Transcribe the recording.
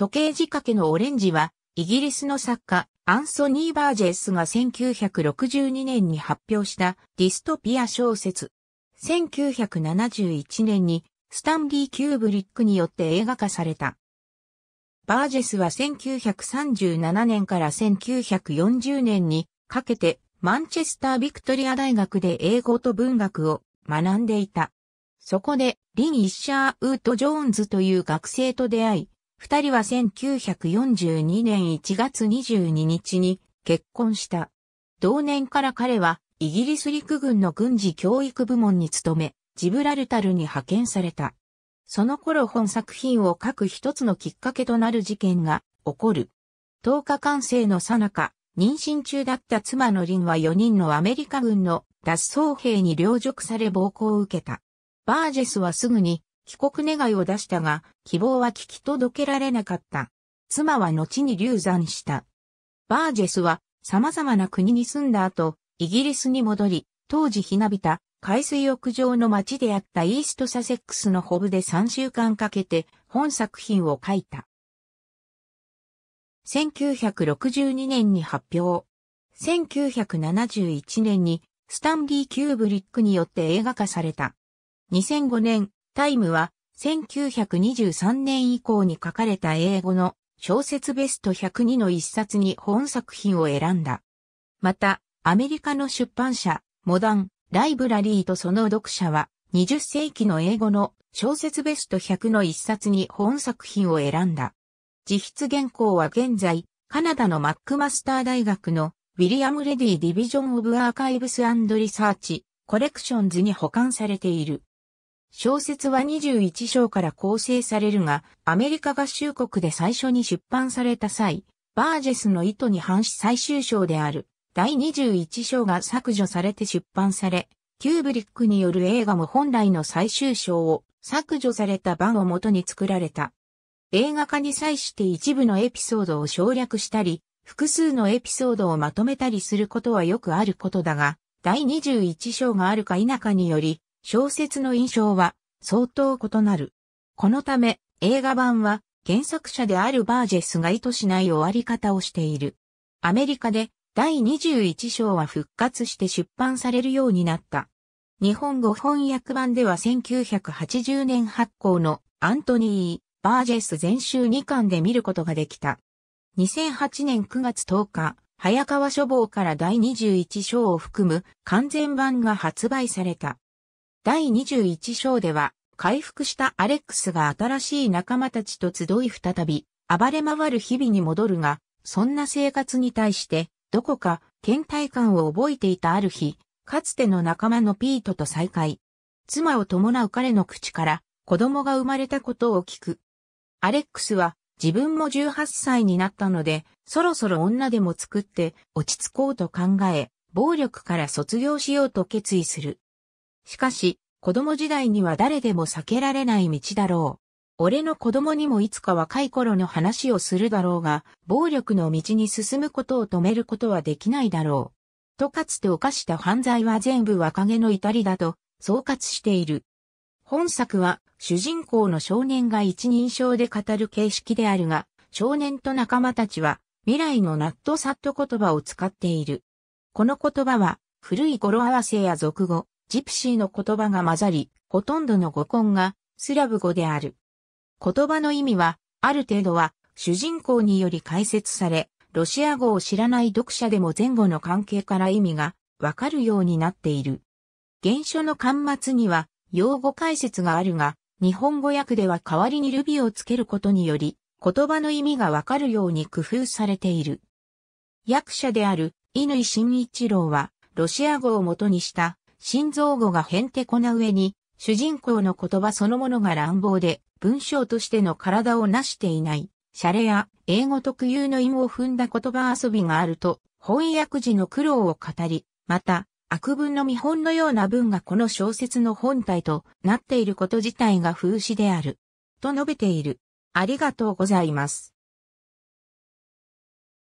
時計仕掛けのオレンジは、イギリスの作家、アンソニー・バージェスが1962年に発表したディストピア小説。1971年にスタンリー・キューブリックによって映画化された。バージェスは1937年から1940年にかけてマンチェスター・ビクトリア大学で英語と文学を学んでいた。そこでリン・イッシャー・ウート・ジョーンズという学生と出会い、二人は1942年1月22日に結婚した。同年から彼はイギリス陸軍の軍事教育部門に勤め、ジブラルタルに派遣された。その頃本作品を書く一つのきっかけとなる事件が起こる。10日完成のさなか、妊娠中だった妻のリンは4人のアメリカ軍の脱走兵に凌辱され暴行を受けた。バージェスはすぐに帰国願いを出したが、希望は聞き届けられなかった。妻は後に流産した。バージェスは様々な国に住んだ後、イギリスに戻り、当時ひなびた海水浴場の町であったイーストサセックスのホブで3週間かけて本作品を書いた。1962年に発表。1971年にスタンリー・キューブリックによって映画化された。2005年、タイムは1923年以降に書かれた英語の小説ベスト102の一冊に本作品を選んだ。また、アメリカの出版社、モダン、ライブラリーとその読者は、20世紀の英語の小説ベスト100の一冊に本作品を選んだ。自筆原稿は現在、カナダのマックマスター大学のウィリアム・レディ・ディビジョン・オブ・アーカイブス・リサーチ・コレクションズに保管されている。小説は21章から構成されるが、アメリカ合衆国で最初に出版された際、バージェスの意図に反し最終章である第21章が削除されて出版され、キューブリックによる映画も本来の最終章を削除された版を元に作られた。映画化に際して一部のエピソードを省略したり、複数のエピソードをまとめたりすることはよくあることだが、第21章があるか否かにより、小説の印象は相当異なる。このため映画版は原作者であるバージェスが意図しない終わり方をしている。アメリカで第21章は復活して出版されるようになった。日本語翻訳版では1980年発行のアントニー・バージェス全集2巻で見ることができた。2008年9月10日、早川書房から第21章を含む完全版が発売された。第21章では、回復したアレックスが新しい仲間たちと集い再び、暴れ回る日々に戻るが、そんな生活に対して、どこか倦怠感を覚えていたある日、かつての仲間のピートと再会。妻を伴う彼の口から、子供が生まれたことを聞く。アレックスは、自分も18歳になったので、そろそろ女でも作って、落ち着こうと考え、暴力から卒業しようと決意する。しかし、子供時代には誰でも避けられない道だろう。俺の子供にもいつか若い頃の話をするだろうが、暴力の道に進むことを止めることはできないだろう。とかつて犯した犯罪は全部若気の至りだと、総括している。本作は、主人公の少年が一人称で語る形式であるが、少年と仲間たちは、未来のナットサット言葉を使っている。この言葉は、古い語呂合わせや俗語、ジプシーの言葉が混ざり、ほとんどの語根がスラブ語である。言葉の意味は、ある程度は主人公により解説され、ロシア語を知らない読者でも前後の関係から意味がわかるようになっている。原書の端末には用語解説があるが、日本語訳では代わりにルビをつけることにより、言葉の意味がわかるように工夫されている。役者である乾慎一郎は、ロシア語を元にした心臓語がへんてこな上に、主人公の言葉そのものが乱暴で、文章としての体を成していない、シャレや英語特有の韻を踏んだ言葉遊びがあると、翻訳時の苦労を語り、また、悪文の見本のような文がこの小説の本体となっていること自体が風刺である。と述べている。ありがとうございます。